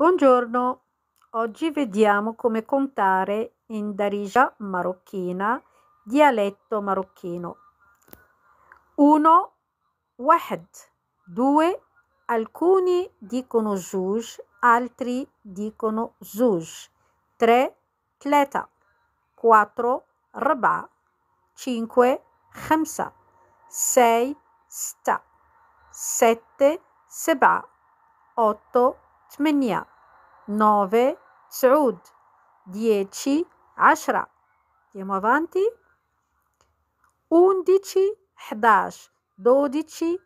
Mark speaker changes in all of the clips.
Speaker 1: Buongiorno, oggi vediamo come contare in Darija marocchina, dialetto marocchino. 1. Wahed 2. Alcuni dicono Zuj, altri dicono Zuj. 3. Tleta 4. Rabà 5. Khamsa 6. Sta 7. Seba 8. تمنية نوفي تسعود ديتشي عشرة ديما فانتي اونديتشي حداش دوديتشي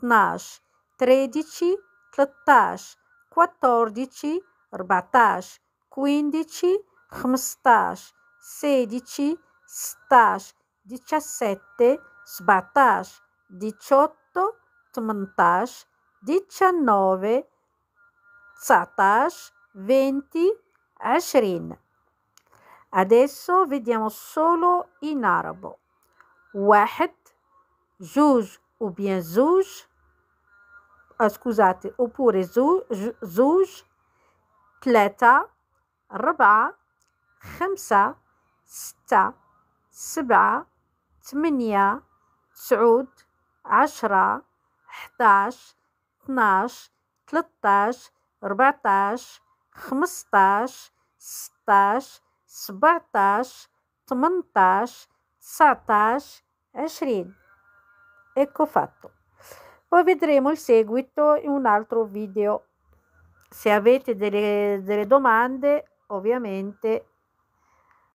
Speaker 1: تناش تريديتشي تلتاش كواتورديتشي ربعتاش كوينديتشي خمسطاش سيديتشي ستاش ديتشاسيتي سبعتاش ديتشوتو تمنطاش ديتشانوفي 19 20 20 adesso vediamo solo in arabo واحد زوج أو bien زوج ah, scusate oppure زوج ثلاثة ربعة خمسة ستة سبعة تمنية تسعود عشرة حداش تناش تلتاش 14 15 16 17 18 19 20 ecco fatto poi vedremo il seguito in un altro video se avete delle, delle domande ovviamente